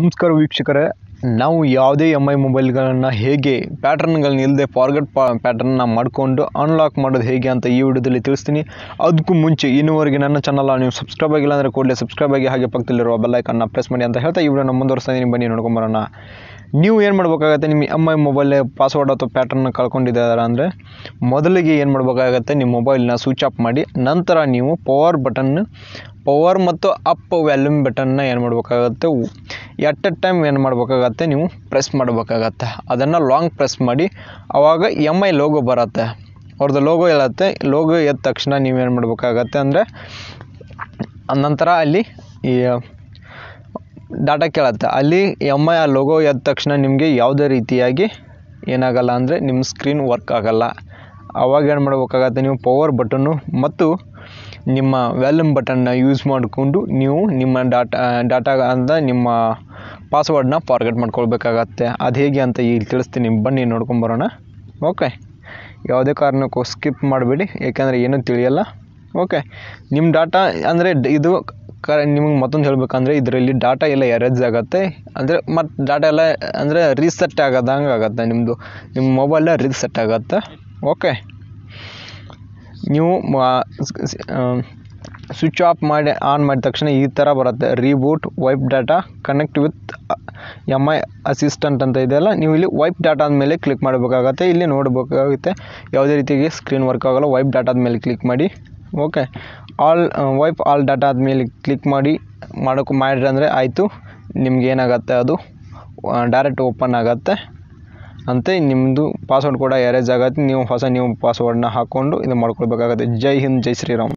ನಮಸ್ಕಾರ ವೀಕ್ಷಕರೇ ನಾವು ಯಾವುದೇ ಎಮ್ ಐ ಮೊಬೈಲ್ಗಳನ್ನು ಹೇಗೆ ಪ್ಯಾಟರ್ನ್ಗಳನ್ನ ಇಲ್ಲದೆ ಫಾರ್ಗಟ್ ಪಾ ಪ್ಯಾಟರ್ನ ಮಾಡಿಕೊಂಡು ಅನ್ಲಾಕ್ ಮಾಡೋದು ಹೇಗೆ ಅಂತ ಈ ವಿಡಿಯೋದಲ್ಲಿ ತಿಳಿಸ್ತೀನಿ ಅದಕ್ಕೂ ಮುಂಚೆ ಇನ್ನೂವರೆಗೆ ನನ್ನ ಚಾನಲ್ ನೀವು ಸಬ್ಸ್ಕ್ರೈಬ್ ಆಗಿಲ್ಲ ಅಂದರೆ ಕೂಡಲೇ ಸಬ್ಸ್ಕ್ರೈಬ್ ಆಗಿ ಹಾಗೆ ಪಕ್ಕದಲ್ಲಿರುವ ಬೆಲ್ಲೈಕನ್ನ ಪ್ರೆಸ್ ಮಾಡಿ ಅಂತ ಹೇಳ್ತಾ ಈ ವಿಡಿಯೋನ ನೀವು ಬನ್ನಿ ನೋಡ್ಕೊಂಬರೋಣ ನೀವು ಏನು ಮಾಡಬೇಕಾಗತ್ತೆ ನಿಮ್ಮ ಎಮ್ ಐ ಮೊಬೈಲ್ ಪಾಸ್ವರ್ಡ್ ಅಥವಾ ಪ್ಯಾಟರ್ನ ಕಳ್ಕೊಂಡಿದ್ದಾರೆ ಅಂದರೆ ಮೊದಲಿಗೆ ಏನು ಮಾಡಬೇಕಾಗತ್ತೆ ನಿಮ್ಮ ಮೊಬೈಲ್ನ ಸ್ವಿಚ್ ಆಫ್ ಮಾಡಿ ನಂತರ ನೀವು ಪವರ್ ಬಟನ್ ಪವರ್ ಮತ್ತು ಅಪ್ ವ್ಯಾಲ್ಯೂಮ್ ಬಟನ್ನ ಏನು ಮಾಡಬೇಕಾಗತ್ತೆ ಎಟ್ ಎ ಟೈಮ್ ಏನು ಮಾಡಬೇಕಾಗತ್ತೆ ನೀವು ಪ್ರೆಸ್ ಮಾಡಬೇಕಾಗತ್ತೆ ಅದನ್ನು ಲಾಂಗ್ ಪ್ರೆಸ್ ಮಾಡಿ ಆವಾಗ ಎಮ್ e ಐ ಲೋಗೋ ಬರುತ್ತೆ ಅವ್ರದ್ದು ಲೋಗೋ ಹೇಳುತ್ತೆ ಲೋಗೋ ಎದ್ದ ತಕ್ಷಣ ನೀವೇನು ಮಾಡಬೇಕಾಗತ್ತೆ ಅಂದರೆ ನಂತರ ಅಲ್ಲಿ ಈ ಡಾಟಾ ಕೇಳತ್ತೆ ಅಲ್ಲಿ ಎಮ್ e ಐ ಆ ಲೋಗೋ ಎದ್ದ ತಕ್ಷಣ ನಿಮಗೆ ಯಾವುದೇ ರೀತಿಯಾಗಿ ಏನಾಗಲ್ಲ ಅಂದರೆ ನಿಮ್ಮ ಸ್ಕ್ರೀನ್ ವರ್ಕ್ ಆಗೋಲ್ಲ ಆವಾಗ ಏನು ಮಾಡಬೇಕಾಗತ್ತೆ ನೀವು ಪವರ್ ಬಟನ್ನು ಮತ್ತು ನಿಮ್ಮ ವ್ಯಾಲ್ಯೂಮ್ ಬಟನ್ನ ಯೂಸ್ ಮಾಡಿಕೊಂಡು ನೀವು ನಿಮ್ಮ ಡಾಟಾ ಡಾಟಾ ಅಂದರೆ ನಿಮ್ಮ ಪಾಸ್ವರ್ಡ್ನ ಫಾರ್ಗೆಟ್ ಮಾಡ್ಕೊಳ್ಬೇಕಾಗತ್ತೆ ಅದು ಹೇಗೆ ಅಂತ ಈಗ ತಿಳಿಸ್ತೀನಿ ಬನ್ನಿ ನೋಡ್ಕೊಂಬರೋಣ ಓಕೆ ಯಾವುದೇ ಕಾರಣಕ್ಕೂ ಸ್ಕಿಪ್ ಮಾಡಬೇಡಿ ಏಕೆಂದರೆ ಏನೂ ತಿಳಿಯಲ್ಲ ಓಕೆ ನಿಮ್ಮ ಡಾಟಾ ಅಂದರೆ ಇದು ಕ ನಿಮಗೆ ಮತ್ತೊಂದು ಹೇಳಬೇಕಂದ್ರೆ ಇದರಲ್ಲಿ ಡಾಟಾ ಎಲ್ಲ ಎರೇಜ್ ಆಗುತ್ತೆ ಅಂದರೆ ಮತ್ತು ಡಾಟಾ ಎಲ್ಲ ಅಂದರೆ ರೀಸೆಟ್ ಆಗೋದಂಗೆ ಆಗುತ್ತೆ ನಿಮ್ಮದು ನಿಮ್ಮ ಮೊಬೈಲ್ನ ರೀಸೆಟ್ ಆಗುತ್ತೆ ಓಕೆ ನೀವು ಸ್ವಿಚ್ ಆಫ್ ಮಾಡಿ ಆನ್ ಮಾಡಿದ ತಕ್ಷಣ ಈ ಥರ ಬರುತ್ತೆ reboot wipe data connect with M I assistant ಅಂತ ಇದೆಯಲ್ಲ ನೀವು ಇಲ್ಲಿ ವೈಪ್ ಡಾಟಾ ಮೇಲೆ ಕ್ಲಿಕ್ ಮಾಡಬೇಕಾಗತ್ತೆ ಇಲ್ಲಿ ನೋಡಬೇಕಾಗುತ್ತೆ ಯಾವುದೇ ರೀತಿಗೆ ಸ್ಕ್ರೀನ್ ವರ್ಕ್ ಆಗೋಲ್ಲ ವೈಪ್ ಡಾಟಾದ ಮೇಲೆ ಕ್ಲಿಕ್ ಮಾಡಿ okay all wipe all data ಆದಮೇಲೆ ಕ್ಲಿಕ್ ಮಾಡಿ ಮಾಡೋಕ್ಕೆ ಮಾಡಿದ್ರೆ ಅಂದರೆ ಆಯಿತು ನಿಮ್ಗೆ ಏನಾಗುತ್ತೆ ಅದು ಡೈರೆಕ್ಟ್ ಓಪನ್ ಆಗುತ್ತೆ ಅಂತೆ ನಿಮ್ಮದು ಪಾಸ್ವರ್ಡ್ ಕೂಡ ಎರೇಜ್ ಆಗುತ್ತೆ ನೀವು ಹೊಸ ನೀವು ಪಾಸ್ವರ್ಡನ್ನ ಹಾಕ್ಕೊಂಡು ಇದು ಮಾಡ್ಕೊಳ್ಬೇಕಾಗತ್ತೆ ಜೈ ಹಿಂದ್ ಜೈ ಶ್ರೀರಾಮ್